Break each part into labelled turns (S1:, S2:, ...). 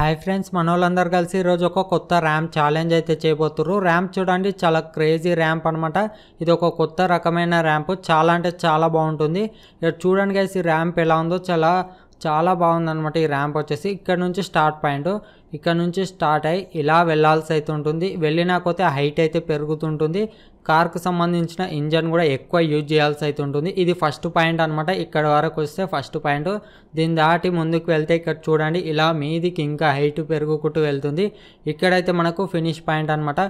S1: hi friends మన వాళ్ళందరూ కలిసి ఈరోజు ఒక కొత్త ర్యాంప్ ఛాలెంజ్ అయితే చేయబోతున్నారు ర్యాంప్ చూడండి చాలా క్రేజీ ర్యాంప్ అనమాట ఇది ఒక కొత్త రకమైన ర్యాంప్ చాలా అంటే చాలా బాగుంటుంది ఇక్కడ చూడండి గైస్ ఈ ర్యాంప్ ఎలా ఉందో చాలా చాలా బాగుందనమాట ఈ ర్యాంప్ వచ్చేసి ఇక్కడ నుంచి స్టార్ట్ పాయింట్ ఇక్కడ నుంచి స్టార్ట్ అయ్యి ఇలా వెళ్ళాల్సి అయితే ఉంటుంది వెళ్ళినా హైట్ అయితే పెరుగుతుంటుంది కార్కు సంబంధించిన ఇంజన్ కూడా ఎక్కువ యూజ్ చేయాల్సి అయితే ఉంటుంది ఇది ఫస్ట్ పాయింట్ అనమాట ఇక్కడ వరకు వస్తే ఫస్ట్ పాయింట్ దీన్ని దాటి ముందుకు వెళ్తే ఇక్కడ చూడండి ఇలా మీదికి ఇంకా హైట్ పెరుగుకుంటూ వెళ్తుంది ఇక్కడైతే మనకు ఫినిష్ పాయింట్ అనమాట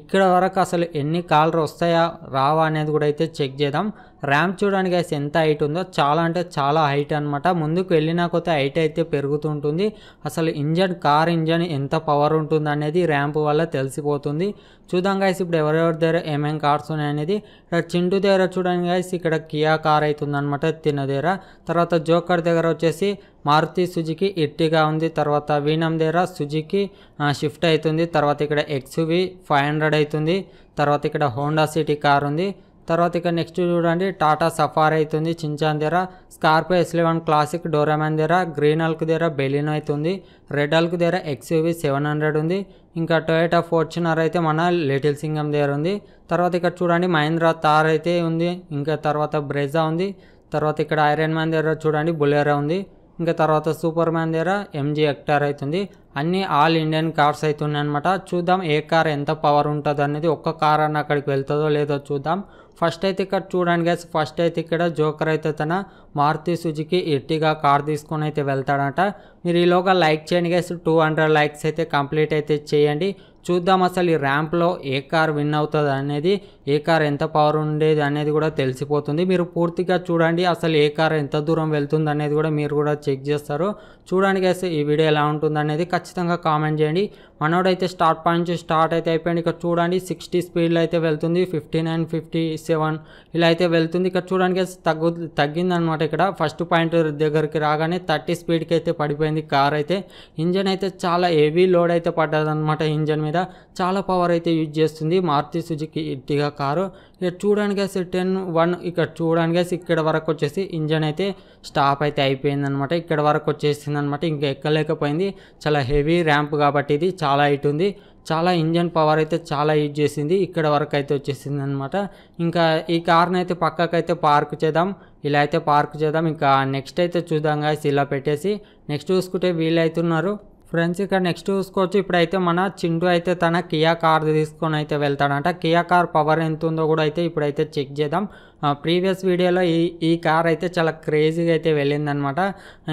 S1: ఇక్కడ వరకు అసలు ఎన్ని కాలర్ వస్తాయా రావా అనేది కూడా అయితే చెక్ చేద్దాం ర్యామ్ చూడడానికి అయితే ఎంత హైట్ ఉందో చాలా అంటే చాలా హైట్ అనమాట ముందుకు వెళ్ళినా కొత్త హైట్ అయితే పెరుగుతుంటుంది అసలు ఇంజన్ కార్ ఇంజన్ ఎంత పవర్ ఉంటుంది అనేది ర్యాంప్ వల్ల తెలిసిపోతుంది చూద్దాం గాయస్ ఇప్పుడు ఎవరెవరి దగ్గర ఏమేం కార్స్ ఉన్నాయి అనేది ఇక్కడ చింటు దగ్గర చూడండి గాయస్ ఇక్కడ కియా కార్ అనమాట తిన్న దగ్గర తర్వాత జోకర్ దగ్గర వచ్చేసి మారుతి సుజుకి ఇర్టిగా ఉంది తర్వాత వీనం దగ్గర సుజుకి షిఫ్ట్ అవుతుంది తర్వాత ఇక్కడ ఎక్స్వి ఫైవ్ హండ్రెడ్ అవుతుంది తర్వాత ఇక్కడ హోండా సిటీ కార్ ఉంది తర్వాత ఇక నెక్స్ట్ చూడండి టాటా సఫార్ అవుతుంది చించాన్ ధర స్కార్పియో ఎస్ లెవెన్ క్లాసిక్ డోరామాన్ ధర గ్రీన్ అల్క్ దగ్గర బెలిన్ అవుతుంది రెడ్ అల్క్ దగ్గర ఎక్స్యూవీ సెవెన్ హండ్రెడ్ ఉంది ఇంకా టొయోటా ఫార్చునర్ అయితే మన లిటిల్ సింగం దగ్గర ఉంది తర్వాత ఇక్కడ చూడండి మహీంద్రా తార్ అయితే ఉంది ఇంకా తర్వాత బ్రెజా ఉంది తర్వాత ఇక్కడ ఐరన్ మ్యాన్ దగ్గర చూడండి బులేరా ఉంది ఇంకా తర్వాత సూపర్ మ్యాన్ దగ్గర ఎంజీ ఎక్టార్ అవుతుంది అన్నీ ఆల్ ఇండియన్ కార్స్ అయితే ఉన్నాయన్నమాట చూద్దాం ఏ కార్ ఎంత పవర్ ఉంటుంది అనేది ఒక్క కార్ అన్న అక్కడికి వెళ్తుందో లేదో చూద్దాం ఫస్ట్ అయితే ఇక్కడ చూడండి గ్యాస్ ఫస్ట్ అయితే ఇక్కడ జోకర్ అయితే తన మారుతి సుజుకి ఎట్టిగా కార్ తీసుకొని అయితే వెళ్తాడంట మీరు ఈలోగా లైక్ చేయండి గ్యాస్ టూ హండ్రెడ్ లైక్స్ అయితే కంప్లీట్ అయితే చేయండి చూద్దాం అసలు ఈ ర్యాంప్లో ఏ కార్ విన్ అవుతుంది అనేది ఏ కార్ ఎంత పవర్ ఉండేది అనేది కూడా తెలిసిపోతుంది మీరు పూర్తిగా చూడండి అసలు ఏ కార్ ఎంత దూరం వెళ్తుంది అనేది కూడా మీరు కూడా చెక్ చేస్తారు చూడడానికి అయితే ఈ వీడియో ఎలా ఉంటుంది అనేది ఖచ్చితంగా కామెంట్ చేయండి మనోడైతే స్టార్ట్ పాయింట్ నుంచి స్టార్ట్ అయితే అయిపోయింది ఇక్కడ చూడండి సిక్స్టీ స్పీడ్లో అయితే వెళ్తుంది ఫిఫ్టీ నైన్ ఫిఫ్టీ సెవెన్ ఇలా అయితే వెళ్తుంది ఇక్కడ చూడడానికి అయితే తగ్గు తగ్గిందనమాట ఇక్కడ ఫస్ట్ పాయింట్ దగ్గరికి రాగానే థర్టీ స్పీడ్కి అయితే పడిపోయింది కార్ అయితే ఇంజన్ అయితే చాలా హెవీ లోడ్ అయితే పడ్డదనమాట ఇంజన్ మీద చాలా పవర్ అయితే యూజ్ చేస్తుంది మారుతి సుజుకి ఇట్టిగా కారు ఇక చూడడానికి అయితే టెన్ వన్ ఇక్కడ చూడడానికి ఇక్కడ వరకు వచ్చేసి ఇంజన్ అయితే స్టాప్ అయితే అయిపోయిందనమాట ఇక్కడ వరకు వచ్చేసింది అనమాట ఇంకా ఎక్కలేకపోయింది చాలా హెవీ ర్యాంప్ కాబట్టి ఇది చాలా హైట్ ఉంది చాలా ఇంజన్ పవర్ అయితే చాలా యూజ్ చేసింది ఇక్కడ వరకు అయితే వచ్చేసింది అనమాట ఇంకా ఈ కార్ని అయితే పక్కకైతే పార్క్ చేద్దాం ఇలా అయితే పార్క్ చేద్దాం ఇంకా నెక్స్ట్ అయితే చూద్దాం కాసి ఇలా పెట్టేసి నెక్స్ట్ చూసుకుంటే వీళ్ళు అవుతున్నారు ఫ్రెండ్స్ ఇక్కడ నెక్స్ట్ చూసుకోవచ్చు ఇప్పుడైతే మన చిండు అయితే తన కియా కార్ తీసుకొని అయితే వెళ్తాడంట కియా కార్ పవర్ ఎంత ఉందో కూడా అయితే ఇప్పుడైతే చెక్ చేద్దాం ప్రీవియస్ వీడియోలో ఈ ఈ కార్ అయితే చాలా క్రేజీగా అయితే వెళ్ళిందనమాట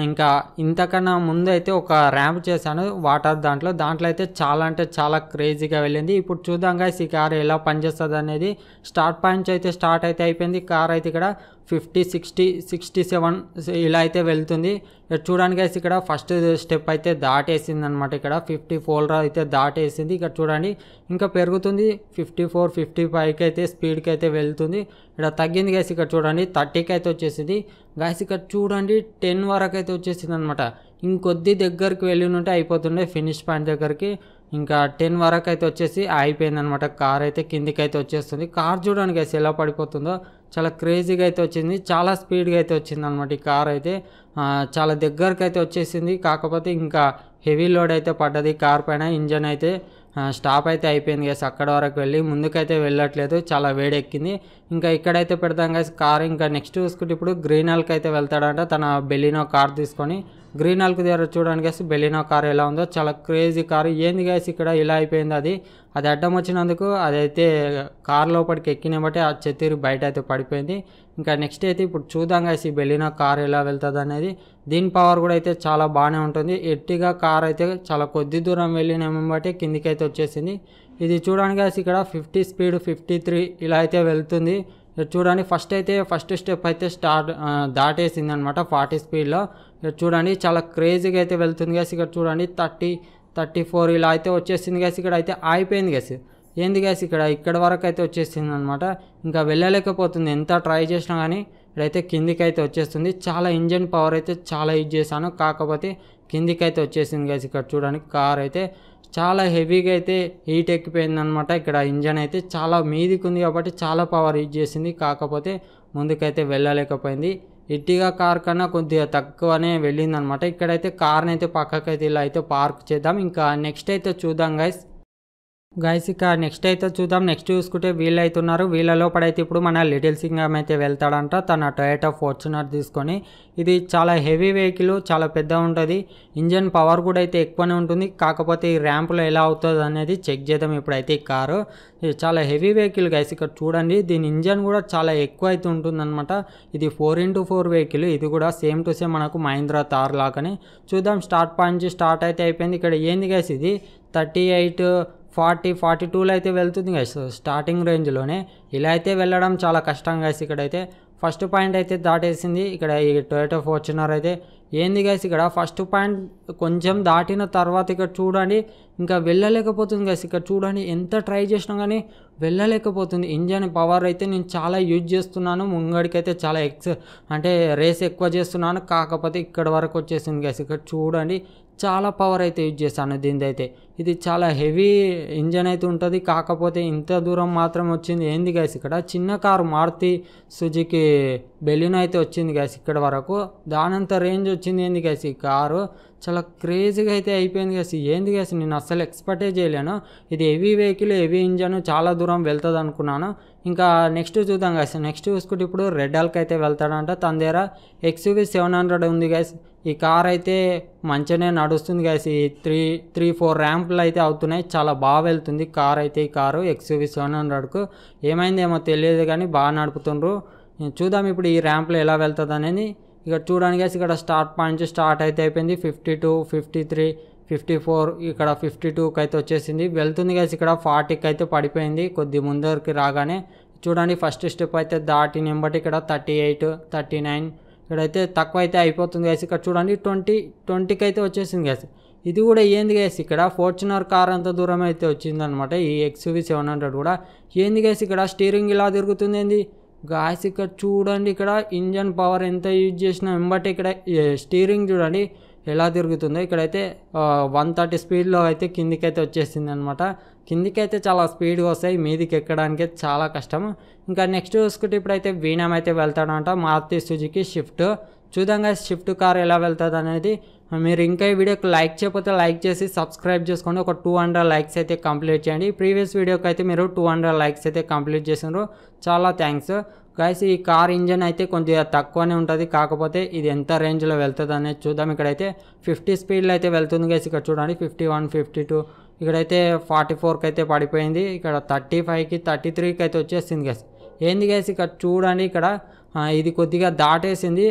S1: ఇంకా ఇంతకన్నా ముందు అయితే ఒక ర్యాంప్ చేశాను వాటర్ దాంట్లో దాంట్లో అయితే చాలా అంటే చాలా క్రేజీగా వెళ్ళింది ఇప్పుడు చూద్దాం గాయస్ ఈ కార్ ఎలా పనిచేస్తుంది అనేది స్టార్ట్ పాయింట్స్ అయితే స్టార్ట్ అయితే అయిపోయింది కార్ అయితే ఇక్కడ ఫిఫ్టీ సిక్స్టీ సిక్స్టీ సెవెన్ ఇలా అయితే వెళ్తుంది చూడడానికి అయితే ఇక్కడ ఫస్ట్ స్టెప్ అయితే దాటేసింది అనమాట ఇక్కడ ఫిఫ్టీ ఫోర్ అయితే దాటేసింది ఇక్కడ చూడండి ఇంకా పెరుగుతుంది ఫిఫ్టీ ఫోర్ ఫిఫ్టీ ఫైవ్కి అయితే స్పీడ్కి అయితే వెళ్తుంది ఇక్కడ తగ్గింది గాయస్ ఇక్కడ చూడండి థర్టీకి అయితే వచ్చేసింది గాయస్ ఇక్కడ చూడండి టెన్ వరకు అయితే వచ్చేసింది అనమాట ఇంకొద్ది దగ్గరికి వెళ్ళినుంటే అయిపోతుండే ఫినిష్ పాయింట్ దగ్గరికి ఇంకా టెన్ వరకు అయితే వచ్చేసి అయిపోయింది అనమాట కార్ అయితే కిందికి అయితే వచ్చేస్తుంది కార్ చూడండి గాయస్ ఎలా పడిపోతుందో చాలా క్రేజీగా అయితే వచ్చింది చాలా స్పీడ్గా అయితే వచ్చింది అనమాట ఈ కార్ అయితే చాలా దగ్గరకు అయితే వచ్చేసింది కాకపోతే ఇంకా హెవీ లోడ్ అయితే పడ్డది కార్ పైన ఇంజన్ అయితే స్టాప్ అయితే అయిపోయింది గైస్ అక్కడ వరకు వెళ్ళి ముందుకైతే వెళ్ళట్లేదు చాలా వేడెక్కింది ఇంకా ఇక్కడైతే పెడతాం గైస్ కార్ ఇంకా నెక్స్ట్ చూసుకుంటే ఇప్పుడు గ్రీన్ హాల్కి అయితే వెళ్తాడంట తన బెలినో కార్ తీసుకొని గ్రీన్ హాల్కి దగ్గర చూడడానికి గైస్ బెలినో కార్ ఎలా ఉందో చాలా క్రేజీ కారు ఏంది గైస్ ఇక్కడ ఇలా అయిపోయింది అది అది అడ్డం వచ్చినందుకు అదైతే కార్ లోపలికి బట్టి ఆ చెత్తిరి బయట అయితే పడిపోయింది ఇంకా నెక్స్ట్ అయితే ఇప్పుడు చూద్దాం గైస్ ఈ బెలినో కార్ ఎలా వెళ్తుంది అనేది దీని పవర్ కూడా అయితే చాలా బాగానే ఉంటుంది ఎట్టిగా కార్ అయితే చాలా కొద్ది దూరం వెళ్ళిన బట్టి కిందికి అయితే వచ్చేసింది ఇది చూడండి గైస్ ఇక్కడ ఫిఫ్టీ స్పీడ్ ఫిఫ్టీ త్రీ ఇలా అయితే వెళ్తుంది చూడండి ఫస్ట్ అయితే ఫస్ట్ స్టెప్ అయితే స్టార్ట్ దాటేసింది అనమాట ఫార్టీ స్పీడ్లో ఇక్కడ చూడండి చాలా క్రేజీగా అయితే వెళ్తుంది గైస్ ఇక్కడ చూడండి థర్టీ థర్టీ ఫోర్ ఇలా అయితే వచ్చేసింది గైస్ ఇక్కడ అయితే ఆగిపోయింది గైస్ ఏంది గైస్ ఇక్కడ ఇక్కడ వరకు అయితే వచ్చేసింది అనమాట ఇంకా వెళ్ళలేకపోతుంది ఎంత ట్రై చేసినా కానీ ఇక్కడైతే కిందికి అయితే వచ్చేస్తుంది చాలా ఇంజన్ పవర్ అయితే చాలా యూజ్ చేశాను కాకపోతే కిందికి అయితే వచ్చేసింది గైస్ ఇక్కడ చూడండి కార్ అయితే చాలా హెవీగా అయితే హీట్ ఎక్కిపోయిందనమాట ఇక్కడ ఇంజన్ అయితే చాలా మీదికి ఉంది కాబట్టి చాలా పవర్ యూజ్ చేసింది కాకపోతే ముందుకైతే వెళ్ళలేకపోయింది ఇట్టిగా కార్ కన్నా కొద్దిగా తక్కువనే వెళ్ళిందనమాట ఇక్కడైతే కార్ని అయితే పక్కకైతే ఇలా అయితే పార్క్ చేద్దాం ఇంకా నెక్స్ట్ అయితే చూద్దాం గైస్ గైస్ ఇక నెక్స్ట్ అయితే చూద్దాం నెక్స్ట్ చూసుకుంటే వీళ్ళు అవుతున్నారు వీళ్ళలో పడైతే ఇప్పుడు మన లిటిల్ సింగం అయితే వెళ్తాడంట తన టొయాటో ఫార్చునర్ తీసుకొని ఇది చాలా హెవీ వెహికల్ చాలా పెద్ద ఉంటుంది ఇంజన్ పవర్ కూడా అయితే ఎక్కువనే ఉంటుంది కాకపోతే ఈ ర్యాంప్లో ఎలా అవుతుంది అనేది చెక్ చేద్దాం ఇప్పుడైతే ఈ కారు ఇది చాలా హెవీ వెహికల్ గైస్ ఇక్కడ చూడండి దీని ఇంజన్ కూడా చాలా ఎక్కువ అయితే అనమాట ఇది ఫోర్ ఇంటూ ఫోర్ వెహికల్ ఇది కూడా సేమ్ టు సేమ్ మనకు మహీంద్రా తార్ లాగానే చూద్దాం స్టార్ట్ పాయింట్ స్టార్ట్ అయితే అయిపోయింది ఇక్కడ ఏంది గాయస్ ఇది థర్టీ ఎయిట్ ఫార్టీ ఫార్టీ టూలో అయితే వెళ్తుంది గైస్ స్టార్టింగ్ రేంజ్లోనే ఇలా అయితే వెళ్ళడం చాలా కష్టం గైస్ ఇక్కడైతే ఫస్ట్ పాయింట్ అయితే దాటేసింది ఇక్కడ ఈ టొయోటో ఫార్చునర్ అయితే ఏంది గైస్ ఇక్కడ ఫస్ట్ పాయింట్ కొంచెం దాటిన తర్వాత ఇక్కడ చూడండి ఇంకా వెళ్ళలేకపోతుంది గైస్ ఇక్కడ చూడండి ఎంత ట్రై చేసినా కానీ వెళ్ళలేకపోతుంది ఇంజన్ పవర్ అయితే నేను చాలా యూజ్ చేస్తున్నాను ముంగడికైతే చాలా ఎక్స్ అంటే రేస్ ఎక్కువ చేస్తున్నాను కాకపోతే ఇక్కడ వరకు వచ్చేసింది గైస్ ఇక్కడ చూడండి చాలా పవర్ అయితే యూజ్ చేస్తాను దీనిది అయితే ఇది చాలా హెవీ ఇంజన్ అయితే ఉంటుంది కాకపోతే ఇంత దూరం మాత్రం వచ్చింది ఏంది గ్యాస్ ఇక్కడ చిన్న కారు మారుతి సుజుకి బెలూన్ అయితే వచ్చింది గ్యాస్ ఇక్కడ వరకు దానంత రేంజ్ వచ్చింది ఏంది గ్యాస్ ఈ కారు చాలా క్రేజీగా అయితే అయిపోయింది గ్యాస్ ఏంది గ్యాస్ నేను అస్సలు ఎక్స్పెక్టే చేయలేను ఇది హెవీ వెహికల్ హెవీ ఇంజన్ చాలా దూరం వెళ్తుంది అనుకున్నాను ఇంకా నెక్స్ట్ చూద్దాం గ్యాస్ నెక్స్ట్ చూసుకుంటే ఇప్పుడు రెడ్ అల్క్ అయితే వెళ్తాడంట తన దగ్గర ఎక్స్యూవీ సెవెన్ హండ్రెడ్ ఉంది గ్యాస్ ఈ కార్ అయితే మంచిగానే నడుస్తుంది కాస్ ఈ త్రీ త్రీ ఫోర్ ర్యాంపులు అయితే అవుతున్నాయి చాలా బాగా వెళ్తుంది కార్ అయితే ఈ కారు ఎక్స్యూవి సెవెన్ హండ్రెడ్కు ఏమైందేమో తెలియదు కానీ బాగా నడుపుతుండ్రు చూద్దాం ఇప్పుడు ఈ ర్యాంప్లో ఎలా వెళ్తుంది అనేది ఇక చూడడానికి ఇక్కడ స్టార్ట్ పాయింట్ నుంచి స్టార్ట్ అయితే అయిపోయింది fifty two fifty three fifty four ఇక్కడ ఫిఫ్టీ టూకి అయితే వచ్చేసింది వెళ్తుంది కాస్ ఇక్కడ ఫార్టీకి అయితే పడిపోయింది కొద్ది ముందరికి రాగానే చూడండి ఫస్ట్ స్టెప్ అయితే దాటి నెంబర్ ఇక్కడ థర్టీ ఎయిట్ థర్టీ నైన్ ఇక్కడైతే తక్కువ అయితే అయిపోతుంది గ్యాస్ ఇక్కడ చూడండి ట్వంటీ ట్వంటీకి అయితే వచ్చేసింది గ్యాస్ ఇది కూడా ఏంది గ్యాస్ ఇక్కడ ఫార్చునర్ కార్ అంత దూరం అయితే వచ్చిందనమాట ఈ ఎక్స్వి సెవెన్ హండ్రెడ్ కూడా ఏంది గ్యాస్ ఇక్కడ స్టీరింగ్ ఇలా తిరుగుతుంది ఏంది గ్యాస్ ఇక్కడ చూడండి ఇక్కడ ఇంజన్ పవర్ ఎంత యూజ్ చేసినా వెంబటే ఇక్కడ స్టీరింగ్ చూడండి ఎలా తిరుగుతుందో ఇక్కడైతే వన్ థర్టీ స్పీడ్లో అయితే కిందికైతే వచ్చేసింది అనమాట కిందికైతే చాలా స్పీడ్గా వస్తాయి మీదికి ఎక్కడానికి చాలా కష్టం ఇంకా నెక్స్ట్ చూసుకుంటే ఇప్పుడైతే వీణం అయితే వెళ్తాడంట మారుతి సుజుకి షిఫ్ట్ చూద్దాంగా షిఫ్ట్ కార్ ఎలా వెళ్తుంది అనేది మీరు ఇంకా ఈ వీడియోకి లైక్ చేయకపోతే లైక్ చేసి సబ్స్క్రైబ్ చేసుకోండి ఒక టూ హండ్రెడ్ లైక్స్ అయితే కంప్లీట్ చేయండి ప్రీవియస్ వీడియోకి అయితే మీరు టూ హండ్రెడ్ లైక్స్ అయితే కంప్లీట్ చేసినారు చాలా థ్యాంక్స్ గాయస్ ఈ కార్ ఇంజన్ అయితే కొద్దిగా తక్కువనే ఉంటుంది కాకపోతే ఇది ఎంత రేంజ్లో వెళ్తుంది అనేది చూద్దాం ఇక్కడైతే ఫిఫ్టీ స్పీడ్లో అయితే వెళ్తుంది గాయస్ ఇక్కడ చూడండి ఫిఫ్టీ వన్ ఫిఫ్టీ టూ ఇక్కడైతే ఫార్టీ ఫోర్కి అయితే పడిపోయింది ఇక్కడ థర్టీ ఫైవ్కి థర్టీ త్రీకి అయితే వచ్చేసింది గాయస్ ఏంది గాయస్ ఇక్కడ చూడండి ఇక్కడ ఇది కొద్దిగా దాటేసింది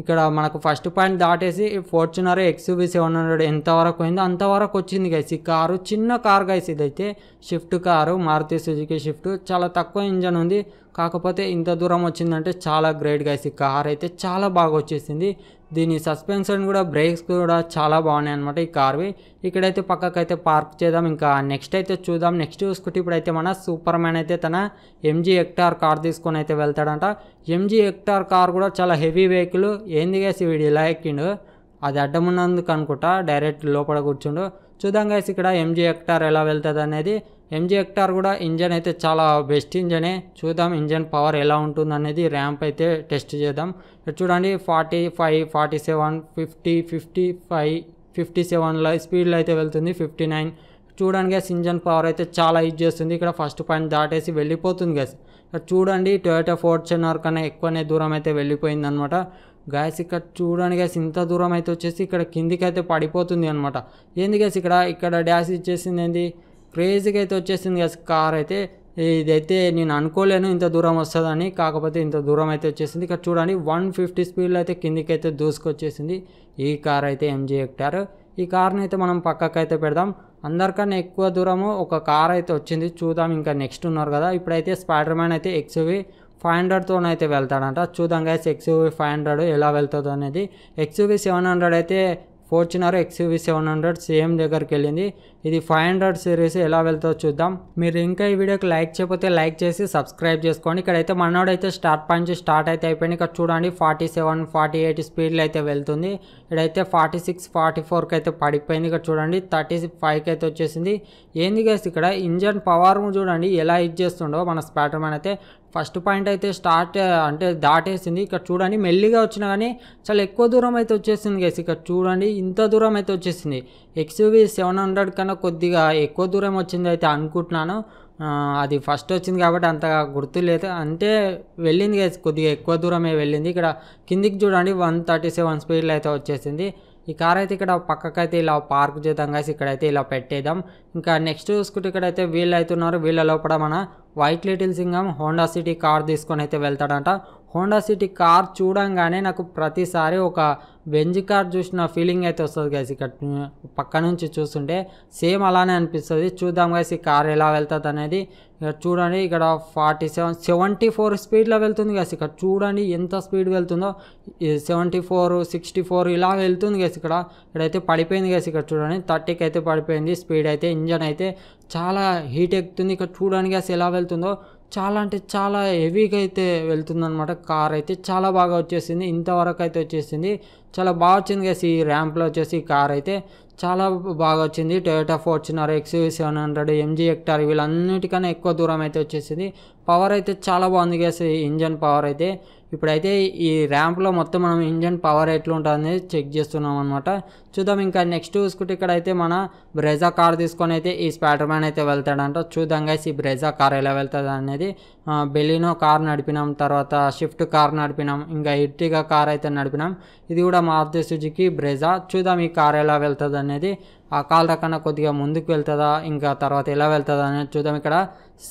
S1: ఇక్కడ మనకు ఫస్ట్ పాయింట్ దాటేసి ఫార్చునర్ ఎక్స్యూవీ సెవెన్ హండ్రెడ్ ఎంతవరకు అయిందో అంతవరకు వచ్చింది గైస్ ఈ కారు చిన్న కారు గైస్ ఇదైతే Swift car Maruti Suzuki Swift చాలా తక్కువ ఇంజన్ ఉంది కాకపోతే ఇంత దూరం వచ్చిందంటే చాలా గ్రేట్ గైస్ ఈ కార్ అయితే చాలా బాగా వచ్చేసింది దీని సస్పెన్షన్ కూడా బ్రేక్స్ కూడా చాలా బాగున్నాయి అనమాట ఈ కార్వి ఇక్కడైతే పక్కకైతే పార్క్ చేద్దాం ఇంకా నెక్స్ట్ అయితే చూద్దాం నెక్స్ట్ చూసుకుంటే ఇప్పుడైతే మన సూపర్ మ్యాన్ అయితే తన ఎంజీ ఎక్టార్ కార్ తీసుకొని అయితే వెళ్తాడంట ఎంజీ ఎక్టార్ కార్ కూడా చాలా హెవీ వెహికల్ ఏంది గేసి వీడు ఇలా ఎక్కిండు అది అడ్డం ఉన్నందుకు అనుకుంటా డైరెక్ట్ లోపల కూర్చుండు చూద్దాం కాసి ఇక్కడ ఎంజీ ఎక్టార్ ఎలా వెళ్తుంది అనేది ఎంజీ హెక్టార్ కూడా ఇంజన్ అయితే చాలా బెస్ట్ ఇంజనే చూద్దాం ఇంజన్ పవర్ ఎలా ఉంటుంది అనేది ర్యాంప్ అయితే టెస్ట్ చేద్దాం చూడండి forty five forty seven fifty fifty five fifty సెవెన్లో స్పీడ్లో అయితే వెళ్తుంది ఫిఫ్టీ నైన్ చూడండి గ్యాస్ ఇంజన్ పవర్ అయితే చాలా యూజ్ చేస్తుంది ఇక్కడ ఫస్ట్ పాయింట్ దాటేసి వెళ్ళిపోతుంది గ్యాస్ ఇక్కడ చూడండి టొయోటా ఫార్చునర్ కన్నా ఎక్కువనే దూరం అయితే వెళ్ళిపోయింది అనమాట గ్యాస్ ఇక్కడ చూడండి గ్యాస్ ఇంత దూరం అయితే వచ్చేసి ఇక్కడ కిందికి అయితే పడిపోతుంది అనమాట ఏంది గ్యాస్ ఇక్కడ ఇక్కడ డ్యాష్ ఇచ్చేసింది ఏంది క్రేజీగా అయితే వచ్చేసింది కదా కార్ అయితే ఇదైతే నేను అనుకోలేను ఇంత దూరం వస్తుందని కాకపోతే ఇంత దూరం అయితే వచ్చేసింది ఇక్కడ చూడండి వన్ ఫిఫ్టీ స్పీడ్లో అయితే కిందికి అయితే దూసుకొచ్చేసింది ఈ కార్ అయితే ఎంజీ ఎక్టార్ ఈ కార్ని అయితే మనం పక్కకు అయితే పెడదాం అందరికన్నా ఎక్కువ దూరము ఒక కార్ అయితే వచ్చింది చూద్దాం ఇంకా నెక్స్ట్ ఉన్నారు కదా ఇప్పుడైతే స్పైడర్ మ్యాన్ అయితే ఎక్స్వి ఫైవ్ హండ్రెడ్తో అయితే వెళ్తాడంట చూద్దాం గైస్ ఎక్స్వి ఫైవ్ హండ్రెడ్ ఎలా వెళ్తుందో అనేది ఎక్స్వి సెవెన్ హండ్రెడ్ అయితే Fortuner XUV seven hundred same దగ్గరికి వెళ్ళింది ఇది ఫైవ్ హండ్రెడ్ సిరీస్ ఎలా వెళ్తా చూద్దాం మీరు ఇంకా ఈ వీడియోకి లైక్ చేయకపోతే లైక్ చేసి సబ్స్క్రైబ్ చేసుకోండి ఇక్కడైతే మనోడైతే స్టార్ట్ పాయింట్ స్టార్ట్ అయితే అయిపోయింది ఇక్కడ చూడండి ఫార్టీ సెవెన్ ఫార్టీ ఎయిట్ స్పీడ్లో అయితే వెళ్తుంది ఇక్కడైతే ఫార్టీ సిక్స్ ఫార్టీ ఫోర్కి అయితే పడిపోయింది ఇక్కడ చూడండి థర్టీ ఫైవ్కి అయితే వచ్చేసింది ఏంది గైస్ ఇక్కడ ఇంజన్ పవర్ చూడండి ఎలా ఇది చేస్తుండో మన స్పాటర్ మ్యాన్ అయితే ఫస్ట్ పాయింట్ అయితే స్టార్ట్ అంటే దాటేసింది ఇక్కడ చూడండి మెల్లిగా వచ్చినా కానీ చాలా ఎక్కువ దూరం అయితే వచ్చేసింది గైస్ ఇక్కడ చూడండి ఇంత దూరం అయితే వచ్చేసింది ఎక్స్యూవీ సెవెన్ హండ్రెడ్ కన్నా కన్నా కొద్దిగా ఎక్కువ దూరం వచ్చింది అయితే అనుకుంటున్నాను అది ఫస్ట్ వచ్చింది కాబట్టి అంతగా గుర్తు లేదు అంటే వెళ్ళింది కొద్దిగా ఎక్కువ దూరమే వెళ్ళింది ఇక్కడ కిందికి చూడండి వన్ థర్టీ సెవెన్ స్పీడ్లో అయితే వచ్చేసింది ఈ కార్ అయితే ఇక్కడ పక్కకైతే ఇలా పార్క్ చేద్దాం కాసి ఇక్కడైతే ఇలా పెట్టేద్దాం ఇంకా నెక్స్ట్ చూసుకుంటే ఇక్కడైతే వీళ్ళు అవుతున్నారు వీళ్ళ లోపల మన white little Singam Honda City car తీసుకొని అయితే వెళ్తాడంట హోండా సిటీ కార్ చూడంగానే నాకు ప్రతిసారి ఒక బెంజ్ కార్ చూసిన ఫీలింగ్ అయితే వస్తుంది గైస్ ఇక్కడ పక్క నుంచి చూస్తుంటే సేమ్ అలానే అనిపిస్తుంది చూద్దాం గైస్ ఈ కార్ ఎలా వెళ్తుంది అనేది ఇక్కడ చూడండి ఇక్కడ ఫార్టీ సెవెన్ సెవెంటీ ఫోర్ స్పీడ్లో వెళ్తుంది గైస్ ఇక్కడ చూడండి ఎంత స్పీడ్ వెళ్తుందో సెవెంటీ ఫోర్ సిక్స్టీ ఫోర్ ఇలా వెళ్తుంది గైస్ ఇక్కడ ఇక్కడైతే పడిపోయింది గైస్ ఇక్కడ చూడండి థర్టీకి అయితే పడిపోయింది స్పీడ్ అయితే ఇంజన్ అయితే చాలా హీట్ ఎక్కుతుంది ఇక్కడ చూడడానికి అసలు ఎలా వెళ్తుందో చాలా అంటే చాలా హెవీగా అయితే వెళ్తుందనమాట కార్ అయితే చాలా బాగా వచ్చేసింది ఇంతవరకు అయితే వచ్చేసింది చాలా బాగా వచ్చింది కదా ఈ ర్యాంప్లో వచ్చేసి ఈ కార్ అయితే చాలా బాగా వచ్చింది Toyota Fortuner X seven hundred MG Hector వీళ్ళన్నిటికన్నా ఎక్కువ దూరం అయితే వచ్చేసింది పవర్ అయితే చాలా బాగుంది కదా ఇంజన్ పవర్ అయితే ఇప్పుడైతే ఈ ర్యాంప్లో మొత్తం మనం ఇంజన్ పవర్ ఎట్లా ఉంటుంది చెక్ చేస్తున్నాం అనమాట చూద్దాం ఇంకా నెక్స్ట్ చూసుకుంటే ఇక్కడైతే మన బ్రెజా కార్ తీసుకొని అయితే ఈ స్పాటర్ మ్యాన్ అయితే వెళ్తాడంట చూద్దాం గైస్ ఈ బ్రెజా కార్ ఎలా వెళ్తుంది అనేది బెలినో కార్ నడిపినాం తర్వాత షిఫ్ట్ కార్ నడిపినాం ఇంకా ఇర్టిగా కార్ అయితే నడిపినాం ఇది కూడా మారుతి సుజుకి బ్రెజా చూద్దాం ఈ కార్ ఎలా వెళ్తుంది అనేది ఆ కాల్ కన్నా కొద్దిగా ముందుకు వెళ్తుందా ఇంకా తర్వాత ఎలా వెళ్తుందా అనేది చూద్దాం ఇక్కడ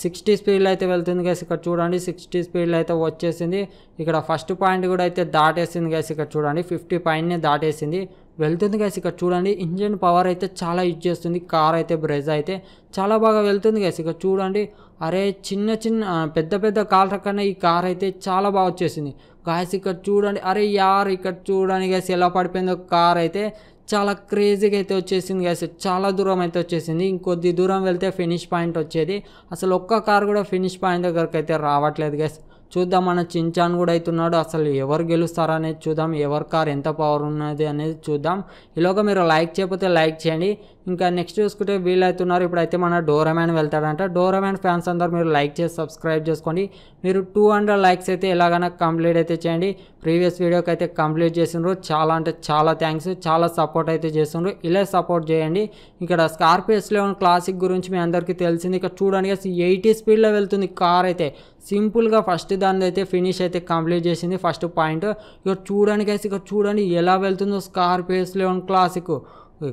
S1: సిక్స్టీ స్పీడ్లో అయితే వెళ్తుంది గైస్ ఇక్కడ చూడండి సిక్స్టీ స్పీడ్లో అయితే వచ్చేసింది ఇక్కడ ఫస్ట్ పాయింట్ కూడా అయితే దాటేసింది గైస్ ఇక్కడ చూడండి ఫిఫ్టీ పాయింట్ని దాటేసింది వెళ్తుంది గైస్ ఇక్కడ చూడండి ఇంజిన్ పవర్ అయితే చాలా యూజ్ చేస్తుంది కార్ అయితే బ్రెజ్ అయితే చాలా బాగా వెళ్తుంది గైస్ ఇక్కడ చూడండి అరే చిన్న చిన్న పెద్ద పెద్ద కాల్ కన్నా ఈ కార్ అయితే చాలా బాగా వచ్చేసింది గాయస్ ఇక్కడ చూడండి అరే యార్ ఇక్కడ చూడండి గైస్ ఎలా పడిపోయిందో కార్ అయితే చాలా క్రేజీగా అయితే వచ్చేసింది గ్యాస్ చాలా దూరం అయితే వచ్చేసింది ఇంకొద్ది దూరం వెళ్తే ఫినిష్ పాయింట్ వచ్చేది అసలు ఒక్క కార్ కూడా ఫినిష్ పాయింట్ దగ్గరకు అయితే రావట్లేదు గ్యాస్ చూద్దాం మన చించాన్ కూడా అవుతున్నాడు అసలు ఎవరు గెలుస్తారు అనేది చూద్దాం ఎవరి కార్ ఎంత పవర్ ఉన్నది అనేది చూద్దాం ఈలోగా మీరు లైక్ చేయకపోతే లైక్ చేయండి ఇంకా నెక్స్ట్ చూసుకుంటే వీళ్ళు అవుతున్నారు ఇప్పుడైతే మన డోరామ్యాన్ వెళ్తాడంట డోరామ్యాన్ ఫ్యాన్స్ అందరూ మీరు లైక్ చేసి సబ్స్క్రైబ్ చేసుకోండి మీరు టూ హండ్రెడ్ లైక్స్ అయితే ఎలాగైనా కంప్లీట్ అయితే చేయండి ప్రీవియస్ వీడియోకి అయితే కంప్లీట్ చేసిండ్రు చాలా అంటే చాలా థ్యాంక్స్ చాలా సపోర్ట్ అయితే చేస్తుండ్రు ఇలా సపోర్ట్ చేయండి ఇక్కడ స్కార్పియోస్ లెవెన్ క్లాసిక్ గురించి మీ అందరికీ తెలిసింది ఇక్కడ చూడడానికి ఎయిటీ స్పీడ్లో వెళ్తుంది కార్ అయితే సింపుల్గా ఫస్ట్ దాని అయితే ఫినిష్ అయితే కంప్లీట్ చేసింది ఫస్ట్ పాయింట్ ఇక చూడడానికి అయితే ఇక చూడండి ఎలా వెళ్తుందో స్కార్పియోస్ లెవెన్ క్లాసిక్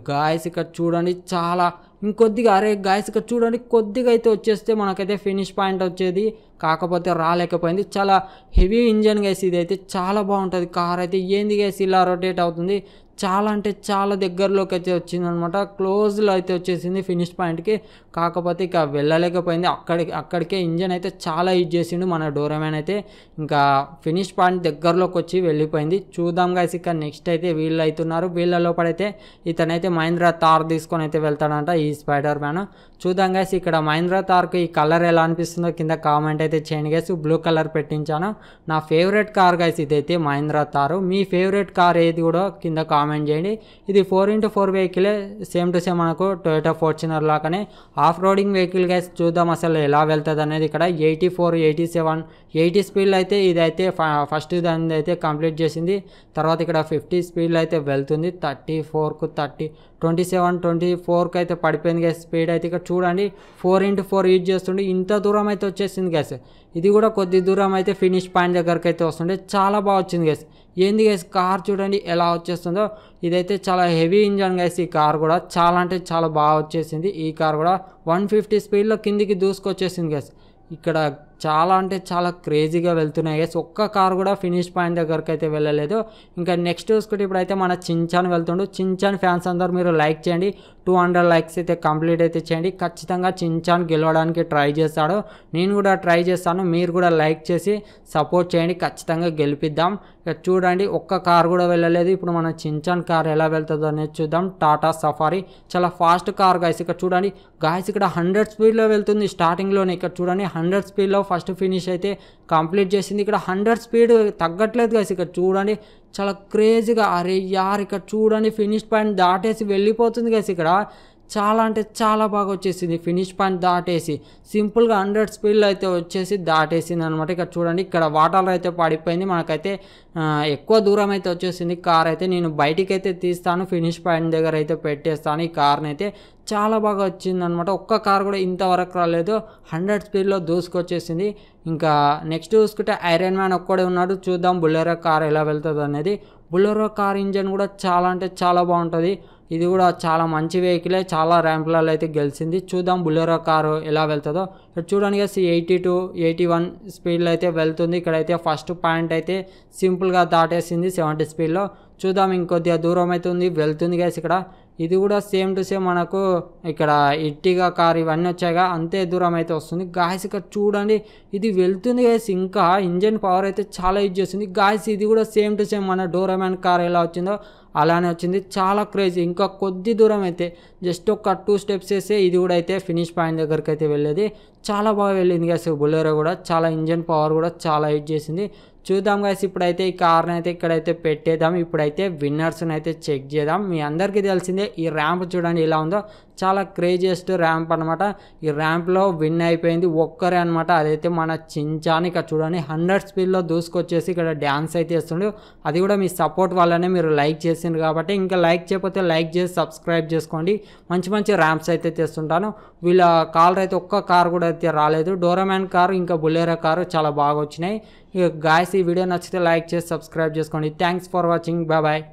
S1: गाय चूँ चाला ఇంకొద్దిగా అరే గాయస్ ఇక్కడ చూడండి కొద్దిగా అయితే వచ్చేస్తే మనకైతే ఫినిష్ పాయింట్ వచ్చేది కాకపోతే రాలేకపోయింది చాలా హెవీ ఇంజన్ ఇది అయితే చాలా బాగుంటుంది కార్ అయితే ఏంది గేసి ఇలా రొటేట్ అవుతుంది చాలా అంటే చాలా దగ్గరలోకి అయితే వచ్చిందనమాట క్లోజ్లో అయితే వచ్చేసింది ఫినిష్ పాయింట్కి కాకపోతే ఇక వెళ్ళలేకపోయింది అక్కడికి అక్కడికే ఇంజన్ అయితే చాలా యూజ్ చేసిండు మన డోరమ్యాన్ అయితే ఇంకా ఫినిష్ పాయింట్ దగ్గరలోకి వచ్చి వెళ్ళిపోయింది చూద్దాం గాయస్ ఇక నెక్స్ట్ అయితే వీళ్ళు అవుతున్నారు వీళ్ళ లోపలైతే ఇతనైతే మహేంద్ర తార్ తీసుకొని అయితే వెళ్తాడంట ఈ स्पाइडर स्पाइडरमैन చూద్దాం గైస్ ఇక్కడ మహీంద్రా తార్కు ఈ కలర్ ఎలా అనిపిస్తుందో కింద కామెంట్ అయితే చేయండి గ్యాస్ బ్లూ కలర్ పెట్టించాను నా ఫేవరెట్ కార్ గైస్ ఇదైతే మహీంద్రా తారు మీ ఫేవరెట్ కార్ ఏది కూడా కింద కామెంట్ చేయండి ఇది ఫోర్ ఇంటూ ఫోర్ వెహికలే సేమ్ టు సేమ్ మనకు టొయోటో ఫార్చునర్ లాగానే ఆఫ్ రోడింగ్ వెహికల్ గైస్ చూద్దాం అసలు ఎలా వెళ్తుంది అనేది ఇక్కడ eighty four eighty seven eighty స్పీడ్లో అయితే ఇదైతే ఫస్ట్ దాని అయితే కంప్లీట్ చేసింది తర్వాత ఇక్కడ ఫిఫ్టీ స్పీడ్లో అయితే వెళ్తుంది థర్టీ ఫోర్కు థర్టీ ట్వంటీ సెవెన్ ట్వంటీ ఫోర్కి అయితే పడిపోయింది గ్యాస్ స్పీడ్ అయితే ఇక్కడ చూడండి ఫోర్ ఇంటూ ఫోర్ యూజ్ చేస్తుండే ఇంత దూరం అయితే వచ్చేసింది గ్యాస్ ఇది కూడా కొద్ది దూరం అయితే ఫినిష్ పాయింట్ దగ్గరకు అయితే వస్తుండే చాలా బాగా వచ్చింది గ్యాస్ ఏంది గ్యాస్ కార్ చూడండి ఎలా వచ్చేస్తుందో ఇదైతే చాలా హెవీ ఇంజన్ గ్యాస్ ఈ కార్ కూడా చాలా అంటే చాలా బాగా వచ్చేసింది ఈ కార్ కూడా వన్ ఫిఫ్టీ స్పీడ్లో కిందికి దూసుకొచ్చేసింది గ్యాస్ ఇక్కడ చాలా అంటే చాలా క్రేజీగా వెళ్తున్నాయి గైస్ ఒక్క కార్ కూడా ఫినిష్ పాయింట్ దగ్గరకు అయితే వెళ్ళలేదు ఇంకా నెక్స్ట్ చూసుకుంటే ఇప్పుడైతే మన చించాన్ వెళ్తుండు చించాన్ ఫ్యాన్స్ అందరూ మీరు లైక్ చేయండి టూ హండ్రెడ్ లైక్స్ అయితే కంప్లీట్ అయితే చేయండి ఖచ్చితంగా చించాన్ గెలవడానికి ట్రై చేస్తాడు నేను కూడా ట్రై చేస్తాను మీరు కూడా లైక్ చేసి సపోర్ట్ చేయండి ఖచ్చితంగా గెలిపిద్దాం చూడండి ఒక్క కార్ కూడా వెళ్ళలేదు ఇప్పుడు మన చించాన్ కార్ ఎలా వెళ్తుందో అనేది చూద్దాం టాటా సఫారీ చాలా ఫాస్ట్ కార్ గాయస్ ఇక్కడ చూడండి గాయస్ ఇక్కడ హండ్రెడ్ స్పీడ్లో వెళ్తుంది స్టార్టింగ్లోనే ఇక్కడ చూడండి హండ్రెడ్ స్పీడ్లో ఫస్ట్ ఫినిష్ అయితే కంప్లీట్ చేసింది ఇక్కడ హండ్రెడ్ స్పీడ్ తగ్గట్లేదు కదా ఇక్కడ చూడండి చాలా క్రేజీగా అరే యార్ ఇక్కడ చూడండి ఫినిష్ పాయింట్ దాటేసి వెళ్ళిపోతుంది కదా ఇక్కడ చాలా అంటే చాలా బాగా వచ్చేసింది ఫినిష్ పాయింట్ దాటేసి సింపుల్గా హండ్రెడ్ స్పీడ్లో అయితే వచ్చేసి దాటేసింది అనమాట ఇక్కడ చూడండి ఇక్కడ వాటర్ అయితే పడిపోయింది మనకైతే ఎక్కువ దూరం అయితే వచ్చేసింది కార్ అయితే నేను బయటికి అయితే తీస్తాను ఫినిష్ పాయింట్ దగ్గర అయితే పెట్టేస్తాను ఈ కార్ని అయితే చాలా బాగా వచ్చింది అనమాట ఒక్క కార్ కూడా ఇంతవరకు రాలేదు హండ్రెడ్ స్పీడ్లో దూసుకొచ్చేసింది ఇంకా నెక్స్ట్ చూసుకుంటే ఐరన్ మ్యాన్ ఒక్కడే ఉన్నాడు చూద్దాం బుల్లెరో కార్ ఎలా వెళ్తుంది అనేది బుల్లెరో కార్ ఇంజన్ కూడా చాలా అంటే చాలా బాగుంటుంది ఇది కూడా చాలా మంచి వెహికలే చాలా ర్యాంపులలో అయితే గెలిచింది చూద్దాం బులెరో కారు ఎలా వెళ్తుందో ఇక్కడ చూడండి సి ఎయిటీ టూ ఎయిటీ వన్ స్పీడ్లో అయితే వెళ్తుంది ఇక్కడైతే ఫస్ట్ పాయింట్ అయితే సింపుల్గా దాటేసింది సెవెంటీ స్పీడ్లో చూద్దాం ఇంకొద్దిగా దూరం అవుతుంది వెళ్తుంది గైస్ ఇక్కడ ఇది కూడా సేమ్ టు సేమ్ మనకు ఇక్కడ ఇట్టిగా కార్ ఇవన్నీ వచ్చాయిగా అంతే దూరం అయితే వస్తుంది గాయస్ ఇక్కడ చూడండి ఇది వెళ్తుంది గైస్ ఇంకా ఇంజన్ పవర్ అయితే చాలా యూజ్ చేస్తుంది గాయస్ ఇది కూడా సేమ్ టు సేమ్ మన డోరామ్యాన్ కార్ ఎలా వచ్చిందో అలానే వచ్చింది చాలా క్రేజ్ ఇంకా కొద్ది దూరం అయితే జస్ట్ ఒక టూ స్టెప్స్ వేస్తే ఇది కూడా అయితే ఫినిష్ పాయింట్ దగ్గరికి అయితే వెళ్ళేది చాలా బాగా వెళ్ళింది గ్యాస్ బులెరో కూడా చాలా ఇంజన్ పవర్ కూడా చాలా యూజ్ చేసింది చూద్దాం గ్యాస్ ఇప్పుడైతే ఈ కార్ని అయితే ఇక్కడైతే పెట్టేద్దాం ఇప్పుడైతే విన్నర్స్ని అయితే చెక్ చేద్దాం మీ అందరికీ తెలిసిందే ఈ ర్యాంప్ చూడండి ఎలా ఉందో చాలా క్రేజియస్ట్ ర్యాంప్ అనమాట ఈ ర్యాంప్లో విన్ అయిపోయింది ఒక్కరే అనమాట అదైతే మన చించాని ఇక్కడ చూడండి హండ్రెడ్ స్పీడ్లో దూసుకొచ్చేసి ఇక్కడ డ్యాన్స్ అయితే వేస్తుండే అది కూడా మీ సపోర్ట్ వల్లనే మీరు లైక్ చేసిండ్రు కాబట్టి ఇంకా లైక్ చేయకపోతే లైక్ చేసి సబ్స్క్రైబ్ చేసుకోండి మంచి మంచి ర్యాంప్స్ అయితే తెస్తుంటాను వీళ్ళ కాలర్ అయితే ఒక్క కార్ కూడా అయితే రాలేదు డోరామ్యాన్ కారు ఇంకా బులేరో కారు చాలా బాగా వచ్చినాయి గాయస్ ఈ వీడియో నచ్చితే లైక్ చేసి సబ్స్క్రైబ్ చేసుకోండి thanks for watching bye bye